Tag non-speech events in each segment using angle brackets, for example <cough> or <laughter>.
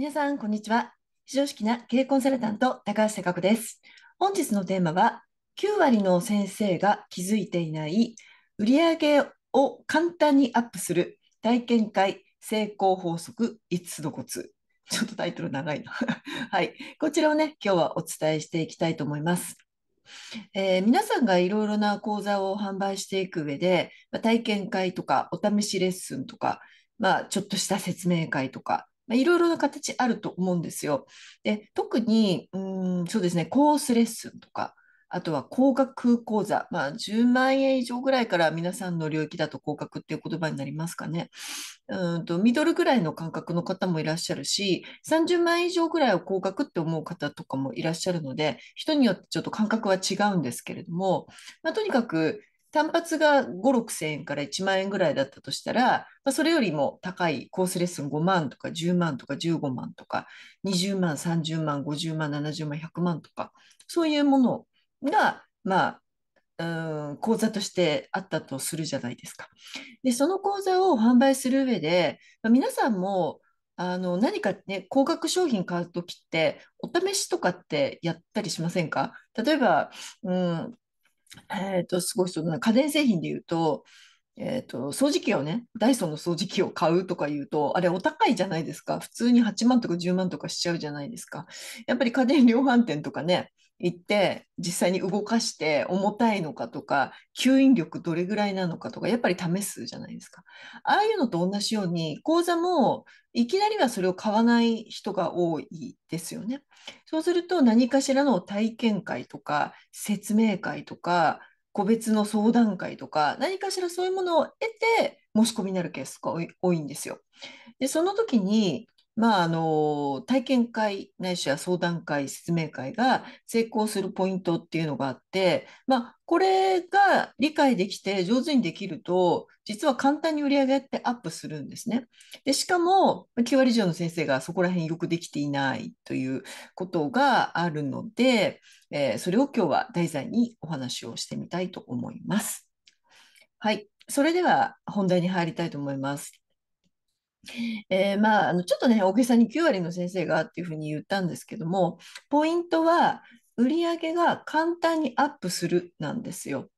皆さん、こんにちは。非常識な経営コンサルタント、高橋貴子です。本日のテーマは、9割の先生が気づいていない売上を簡単にアップする体験会成功法則5つのコツ。ちょっとタイトル長いな。<laughs> はい。こちらをね、今日はお伝えしていきたいと思います。えー、皆さんがいろいろな講座を販売していく上で、ま体験会とかお試しレッスンとか、まあ、ちょっとした説明会とかまあ、いろいろな形あると思うんですよ。で特にうんそうですねコースレッスンとかあとは高額講座、まあ、10万円以上ぐらいから皆さんの領域だと高額っていう言葉になりますかね。うんとミドルぐらいの感覚の方もいらっしゃるし、30万円以上ぐらいを高額って思う方とかもいらっしゃるので、人によってちょっと感覚は違うんですけれども、まあ、とにかく単発が5、6千円から1万円ぐらいだったとしたら、まあ、それよりも高いコースレッスン5万とか10万とか15万とか、20万、30万、50万、70万、100万とか、そういうものが、まあ、講座としてあったとするじゃないですか。で、その講座を販売する上で、まあ、皆さんも、あの何かね、高額商品買うときって、お試しとかってやったりしませんか例えば、うん、えっ、ー、と、すごいそ家電製品で言うと、えっ、ー、と、掃除機をね、ダイソンの掃除機を買うとか言うと、あれお高いじゃないですか。普通に8万とか10万とかしちゃうじゃないですか。やっぱり家電量販店とかね、行って実際に動かして重たいのかとか吸引力どれぐらいなのかとかやっぱり試すじゃないですかああいうのと同じように講座もいきなりはそれを買わない人が多いですよねそうすると何かしらの体験会とか説明会とか個別の相談会とか何かしらそういうものを得て申し込みになるケースが多いんですよでその時にまあ、あの体験会ないしは相談会説明会が成功するポイントっていうのがあって、まあ、これが理解できて上手にできると実は簡単に売り上げってアップするんですね。でしかも9割以上の先生がそこら辺よくできていないということがあるので、えー、それを今日は題材にお話をしてみたいと思います。はい、それでは本題に入りたいと思います。えー、まあ、あのちょっとね、大げさに9割の先生がっていうふうに言ったんですけども、ポイントは、売上が簡単にアップするなんですよ。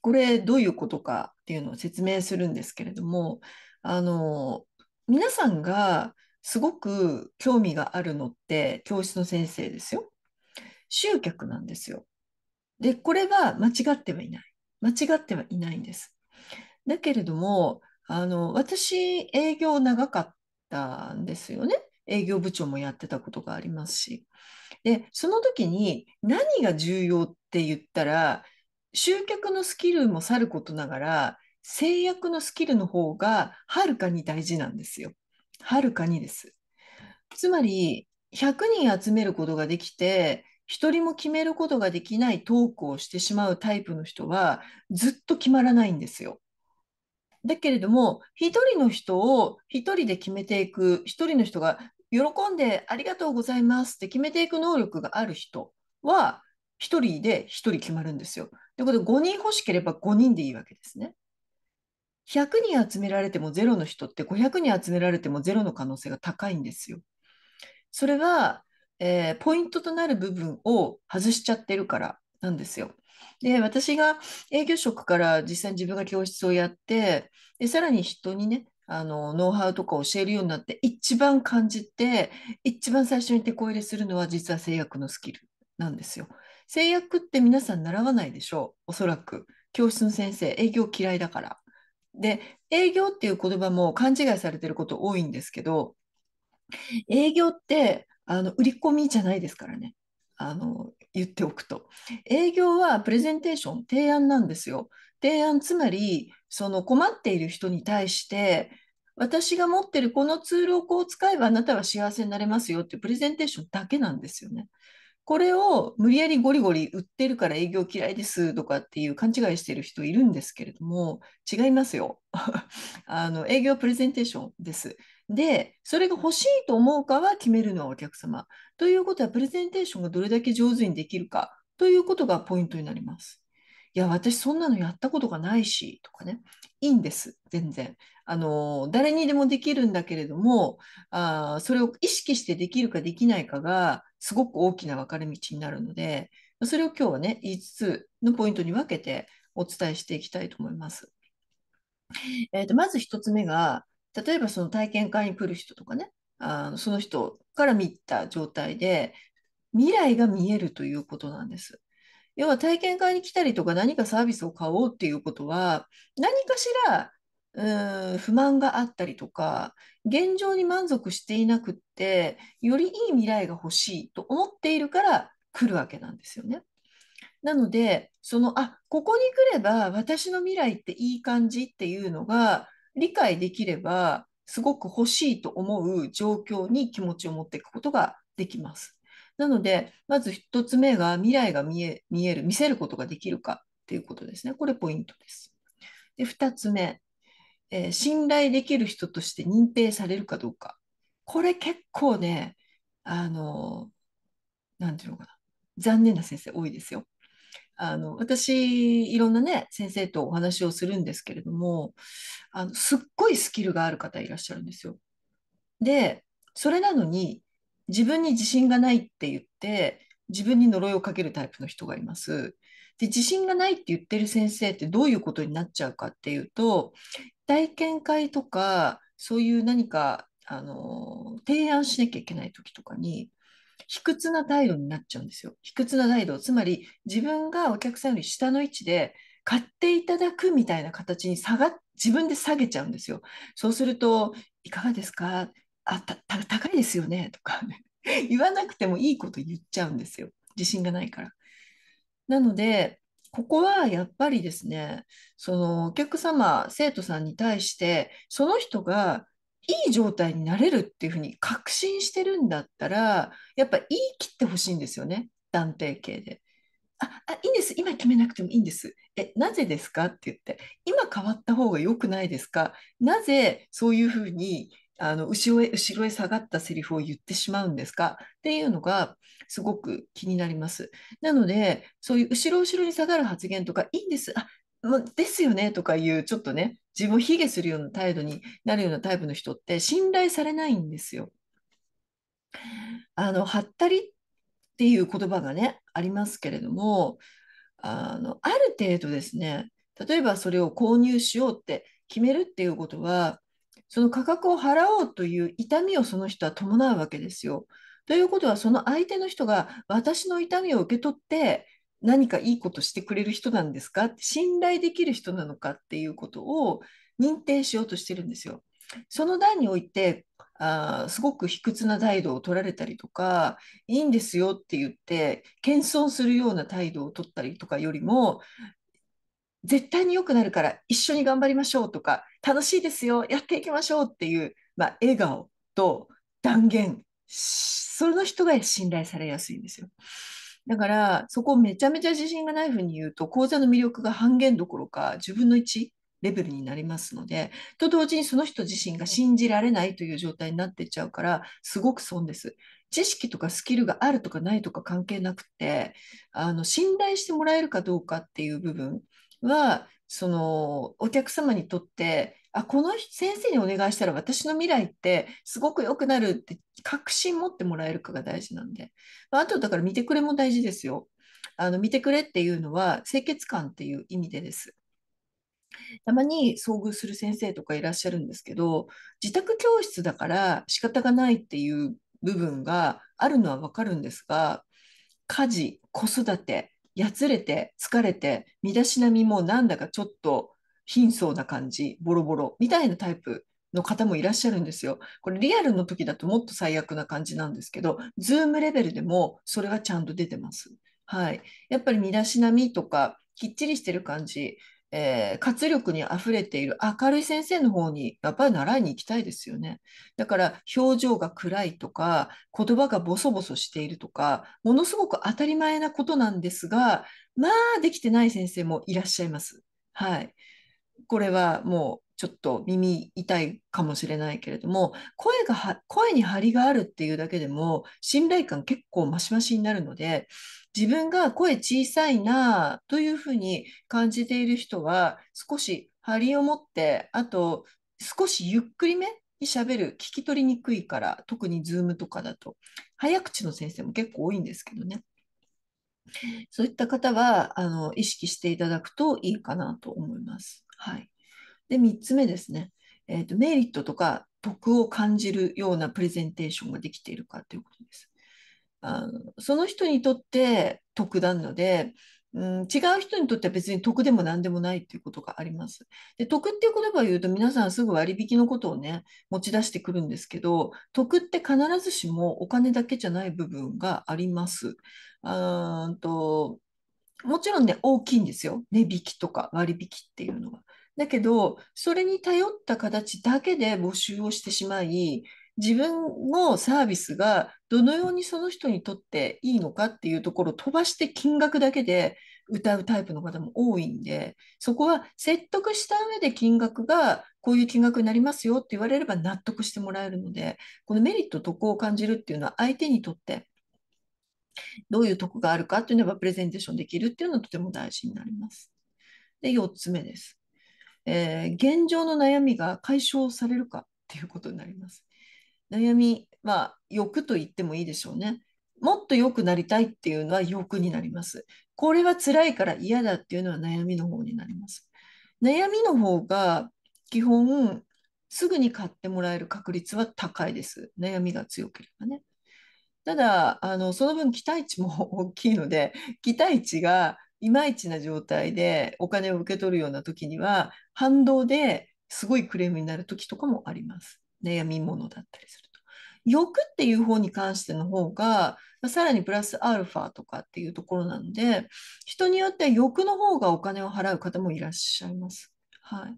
これ、どういうことかっていうのを説明するんですけれども、あの、皆さんがすごく興味があるのって、教室の先生ですよ。集客なんですよ。で、これは間違ってはいない。間違ってはいないんです。だけれども、あの、私、営業長かったんですよね。営業部長もやってたことがありますし。で、その時に何が重要って言ったら、集客のスキルもさることながら、制約のスキルの方がはるかに大事なんですよ。はるかにです。つまり、100人集めることができて、一人も決めることができないトークをしてしまうタイプの人はずっと決まらないんですよ。だけれども、一人の人を一人で決めていく、一人の人が喜んでありがとうございますって決めていく能力がある人は、一人で一人決まるんですよ。ということで、5人欲しければ5人でいいわけですね。100人集められても0の人って500人集められてもゼロの可能性が高いんですよ。それは、えー、ポイントとなる部分を外しちゃってるからなんですよ。で、私が営業職から実際に自分が教室をやって、で、さらに人にね、あの、ノウハウとか教えるようになって、一番感じて、一番最初に手こ入れするのは実は制約のスキルなんですよ。制約って皆さん習わないでしょう、おそらく。教室の先生、営業嫌いだから。で、営業っていう言葉も勘違いされてること多いんですけど、営業ってあの売り込みじゃないですからね。あの言っておくと営業はプレゼンテーション提案なんですよ提案つまりその困っている人に対して私が持ってるこのツールをこう使えばあなたは幸せになれますよっていうプレゼンテーションだけなんですよね。これを無理やりゴリゴリ売ってるから営業嫌いですとかっていう勘違いしてる人いるんですけれども違いますよ。<laughs> あの営業プレゼンテーションです。で、それが欲しいと思うかは決めるのはお客様。ということは、プレゼンテーションがどれだけ上手にできるかということがポイントになります。いや、私そんなのやったことがないし、とかね。いいんです、全然。あの、誰にでもできるんだけれども、あそれを意識してできるかできないかが、すごく大きな分かれ道になるので、それを今日はね、5つのポイントに分けてお伝えしていきたいと思います。えーと、まず1つ目が、例えばその体験会に来る人とかねあのその人から見た状態で未来が見えるということなんです。要は体験会に来たりとか何かサービスを買おうっていうことは何かしらうん不満があったりとか現状に満足していなくってよりいい未来が欲しいと思っているから来るわけなんですよね。なのでそのあここに来れば私の未来っていい感じっていうのが理解できれば、すごく欲しいと思う状況に気持ちを持っていくことができます。なので、まず1つ目が未来が見え見える、見せることができるかということですね。これポイントです。で2つ目、えー、信頼できる人として認定されるかどうか。これ結構ね、あの、何て言うのかな、残念な先生多いですよ。あの私いろんなね先生とお話をするんですけれどもあのすっごいスキルがある方いらっしゃるんですよ。でそれなのに自分に自信がないって言って自分に呪いをかけるタイプの人がいます。で自信がないって言ってる先生ってどういうことになっちゃうかっていうと体験会とかそういう何かあの提案しなきゃいけない時とかに卑屈な態度になっちゃうんですよ。卑屈な態度、つまり自分がお客さんより下の位置で買っていただくみたいな形に下が自分で下げちゃうんですよ。そうすると、いかがですかあた高いですよねとか <laughs> 言わなくてもいいこと言っちゃうんですよ。自信がないから。なので、ここはやっぱりですね、そのお客様、生徒さんに対して、その人がいい状態になれるっていうふうに確信してるんだったらやっぱ言い切ってほしいんですよね断定形で。ああいいんです今決めなくてもいいんですえなぜですかって言って今変わった方が良くないですかなぜそういうふうにあの後ろへ後ろへ下がったセリフを言ってしまうんですかっていうのがすごく気になります。なのでそういう後ろ後ろに下がる発言とかいいんですあま、ですよねとかいうちょっとね自分を卑下するような態度になるようなタイプの人って信頼されないんですよ。あのはったりっていう言葉がねありますけれどもあのある程度ですね例えばそれを購入しようって決めるっていうことはその価格を払おうという痛みをその人は伴うわけですよ。ということはその相手の人が私の痛みを受け取って何かいいことしてくれる人なんですか信頼できる人なのかっていうことを認定しようとしてるんですよ。その段においてあすごく卑屈な態度を取られたりとかいいんですよって言って謙遜するような態度を取ったりとかよりも絶対に良くなるから一緒に頑張りましょうとか楽しいですよやっていきましょうっていう、まあ、笑顔と断言その人が信頼されやすいんですよ。だから、そこをめちゃめちゃ自信がないふうに言うと、講座の魅力が半減どころか、10分の1レベルになりますので、と同時にその人自身が信じられないという状態になってっちゃうから、すごく損です。知識とかスキルがあるとかないとか関係なくて、あの信頼してもらえるかどうかっていう部分は、そのお客様にとってあこの先生にお願いしたら私の未来ってすごく良くなるって確信持ってもらえるかが大事なんで、まあ、あとだから見てくれも大事ですよあの見てくれっていうのは清潔感っていう意味でですたまに遭遇する先生とかいらっしゃるんですけど自宅教室だから仕方がないっていう部分があるのは分かるんですが家事子育てやつれて疲れて身だしなみもなんだかちょっと貧相な感じボロボロみたいなタイプの方もいらっしゃるんですよ。これリアルの時だともっと最悪な感じなんですけど、ズームレベルでもそれはちゃんと出てます。はい。やっぱり身だしなみとかきっちりしてる感じ、えー、活力にあふれている明るい先生の方にやっぱり習いに行きたいですよね。だから表情が暗いとか言葉がボソボソしているとかものすごく当たり前なことなんですがまあできてない先生もいらっしゃいます。はい、これはもちょっと耳痛いかもしれないけれども声が声に張りがあるっていうだけでも信頼感結構マシマシになるので自分が声小さいなというふうに感じている人は少し張りを持ってあと少しゆっくりめに喋る聞き取りにくいから特にズームとかだと早口の先生も結構多いんですけどねそういった方はあの意識していただくといいかなと思います。はいで、3つ目ですね、えーと、メリットとか得を感じるようなプレゼンテーションができているかということです。あのその人にとって得なので、うん、違う人にとっては別に得でも何でもないということがあります。で得っていう言葉を言うと皆さんすぐ割引のことをね持ち出してくるんですけど得って必ずしもお金だけじゃない部分があります。あともちろんね大きいんですよ値引きとか割引っていうのは。だけど、それに頼った形だけで募集をしてしまい、自分のサービスがどのようにその人にとっていいのかっていうところを飛ばして金額だけで歌うタイプの方も多いんで、そこは説得した上で金額がこういう金額になりますよって言われれば納得してもらえるので、このメリット、得を感じるっていうのは相手にとってどういう得があるかっていうのがプレゼンテーションできるっていうのはとても大事になります。で、4つ目です。えー、現状の悩みが解消されるかっていうことになります。悩み、まあ、欲と言ってもいいでしょうね。もっと良くなりたいっていうのは欲になります。これは辛いから嫌だっていうのは悩みの方になります。悩みの方が基本すぐに買ってもらえる確率は高いです。悩みが強ければね。ただあのその分期待値も大きいので期待値がいまいちな状態でお金を受け取るような時には反動ですごいクレームになる時とかもあります。悩み物だったりすると。欲っていう方に関しての方がさらにプラスアルファとかっていうところなんで人によって欲の方がお金を払う方もいらっしゃいます。はい、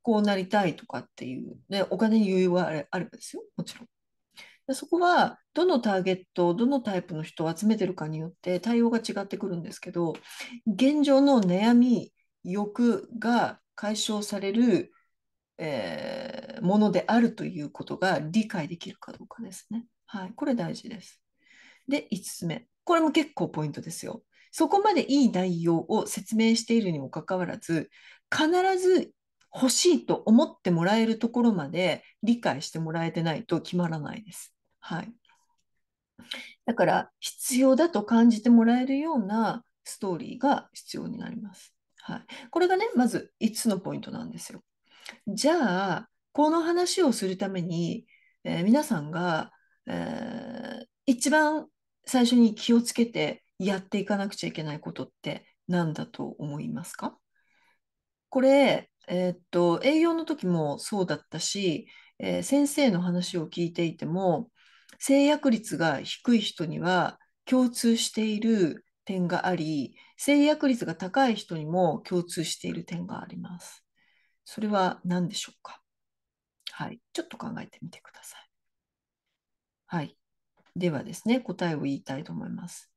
こうなりたいとかっていう、でお金に余裕があればですよもちろん。そこはどのターゲットどのタイプの人を集めてるかによって対応が違ってくるんですけど現状の悩み欲が解消される、えー、ものであるということが理解できるかどうかですね。はい、これ大事です。で5つ目これも結構ポイントですよ。そこまでいい内容を説明しているにもかかわらず必ず欲しいと思ってもらえるところまで理解してもらえてないと決まらないです。はい、だから必要だと感じてもらえるようなストーリーが必要になります。はい、これがねまず5つのポイントなんですよ。じゃあこの話をするために、えー、皆さんが、えー、一番最初に気をつけてやっていかなくちゃいけないことって何だと思いますかこれえっと営業の時もそうだったし、えー、先生の話を聞いていても制約率が低い人には共通している点があり制約率が高い人にも共通している点があります。それは何でしょうかはい、ちょっと考えてみてください。はい、ではですね答えを言いたいと思います。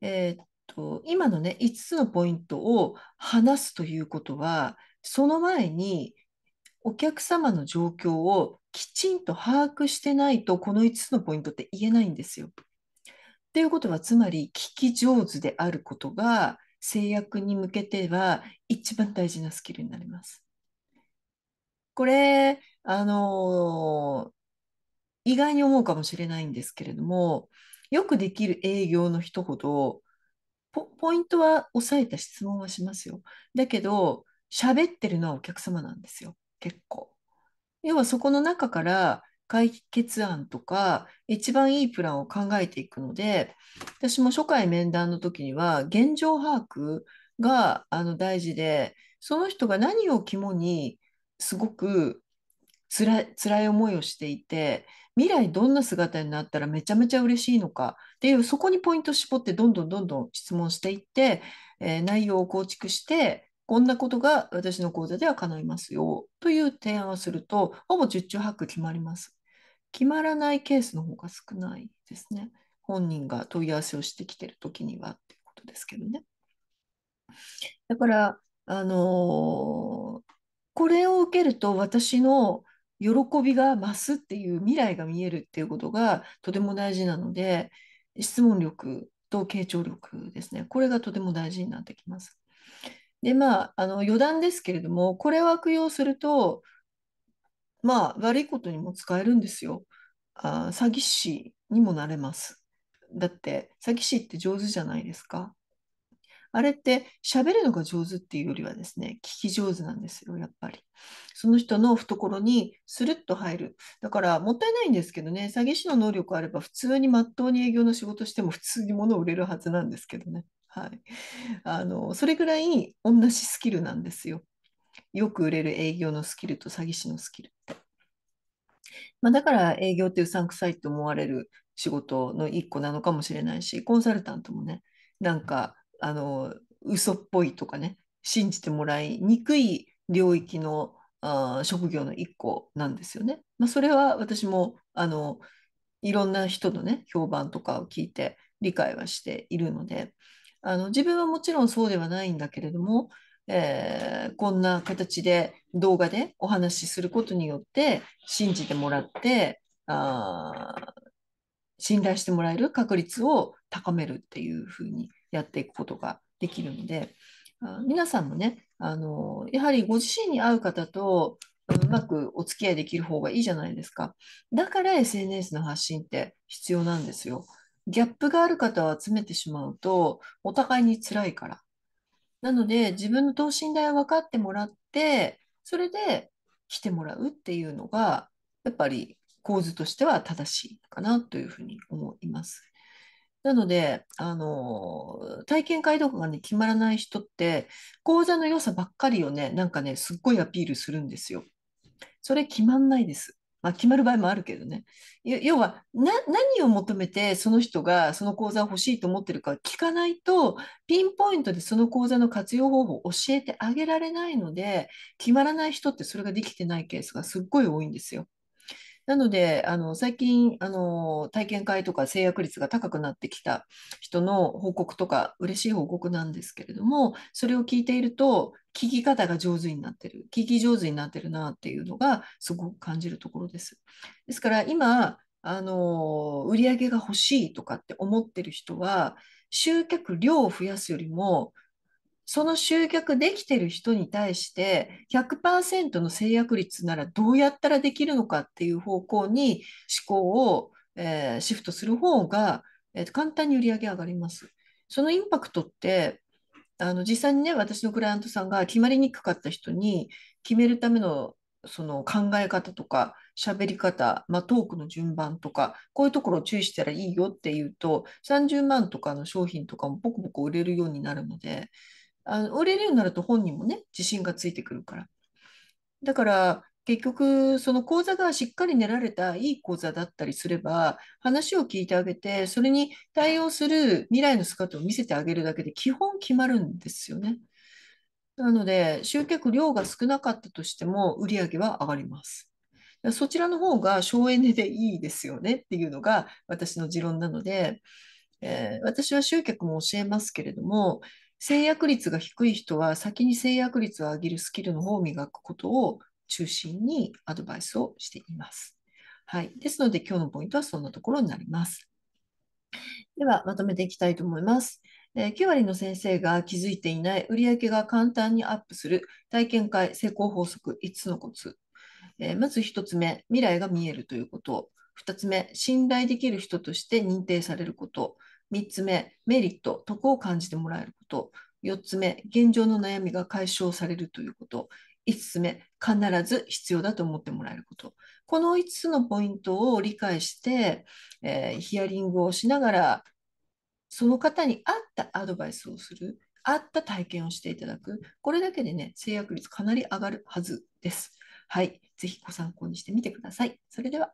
えー、っと今のね5つのポイントを話すということはその前にお客様の状況をきちんと把握してないとこの5つのポイントって言えないんですよ。ということはつまり聞き上手であることが制約に向けては一番大事なスキルになります。これあのー、意外に思うかもしれないんですけれどもよくできる営業の人ほどポイントは押さえた質問はしますよ。だけど喋ってるのはお客様なんですよ結構。要はそこの中から解決案とか一番いいプランを考えていくので私も初回面談の時には現状把握があの大事でその人が何を肝にすごくつら辛い思いをしていて未来どんな姿になったらめちゃめちゃ嬉しいのかっていうそこにポイントを絞ってどんどんどんどん質問していって、えー、内容を構築してこんなことが私の講座では叶いますよという提案をすると、ほぼ十中八九決まります。決まらないケースの方が少ないですね。本人が問い合わせをしてきてる時にはっていうことですけどね。だから、あのー、これを受けると私の喜びが増すっていう未来が見えるっていうことがとても大事なので質問力と傾聴力ですねこれがとても大事になってきます。でまあ、あの余談ですけれどもこれを悪用するとまあ悪いことにも使えるんですよあ詐欺師にもなれますだって詐欺師って上手じゃないですかあれって喋るのが上手っていうよりはですね聞き上手なんですよやっぱりその人の懐にスルッと入るだからもったいないんですけどね詐欺師の能力あれば普通にまっとうに営業の仕事しても普通に物を売れるはずなんですけどねはい、あのそれぐらい同じスキルなんですよ。よく売れる営業のスキルと詐欺師のスキルって。まあ、だから営業ってうさんくさいと思われる仕事の一個なのかもしれないしコンサルタントもねなんかあの嘘っぽいとかね信じてもらいにくい領域のあ職業の一個なんですよね。まあ、それは私もあのいろんな人のね評判とかを聞いて理解はしているのであの自分はもちろんそうではないんだけれども、えー、こんな形で動画でお話しすることによって信じてもらってあ信頼してもらえる確率を高めるっていうふうにやっていくことができるのであ皆さんもねあのやはりご自身に合う方とうまくお付き合いできる方がいいじゃないですか。だから SNS の発信って必要なんですよ。ギャップがある方を集めてしまうと、お互いに辛いから。なので、自分の等身大を分かってもらって、それで来てもらうっていうのが、やっぱり構図としては正しいかなというふうに思います。なので、あの体験会とかがね、決まらない人って、講座の良さばっかりをね、なんかね、すっごいアピールするんですよ。それ決まんないです。まあ、決まる場合もあるけどね。要はな、何を求めてその人がその講座を欲しいと思ってるか聞かないと、ピンポイントでその講座の活用方法を教えてあげられないので、決まらない人ってそれができてないケースがすっごい多いんですよ。なので、あの最近あの、体験会とか制約率が高くなってきた人の報告とか、嬉しい報告なんですけれども、それを聞いていると、聞き方が上手になってる、聞き上手になってるなっていうのが、すごく感じるところです。ですから、今、あの売り上げが欲しいとかって思ってる人は、集客量を増やすよりも、その集客できてる人に対して100%の制約率ならどうやったらできるのかっていう方向に思考を、えー、シフトする方が、えー、簡単に売り上げ上がります。そのインパクトってあの実際にね私のクライアントさんが決まりにくかった人に決めるためのその考え方とか喋り方、まあ、トークの順番とかこういうところを注意したらいいよっていうと30万とかの商品とかもボコボコ売れるようになるのであの売れるようになると本人もね自信がついてくるからだから結局その講座がしっかり練られたいい講座だったりすれば話を聞いてあげてそれに対応する未来の姿を見せてあげるだけで基本決まるんですよね。なので集客量が少なかったとしても売り上げは上がります。そちらの方が省エネでいいですよねっていうのが私の持論なので、えー、私は集客も教えますけれども制約率が低い人は先に制約率を上げるスキルの方を磨くことを中心にアドバイスをしています。はい、ですので今日のポイントはそんなところになります。ではまとめていきたいと思います。9割の先生が気づいていない売上が簡単にアップする体験会成功法則5つのコツ。まず1つ目、未来が見えるということ。2つ目、信頼できる人として認定されること。3つ目、メリット、得を感じてもらえること。4つ目、現状の悩みが解消されるということ。5つ目、必ず必要だと思ってもらえること。この5つのポイントを理解して、えー、ヒアリングをしながら、その方に合ったアドバイスをする、合った体験をしていただく、これだけでね、制約率かなり上がるはずです。はい、ぜひご参考にしてみてください。それでは。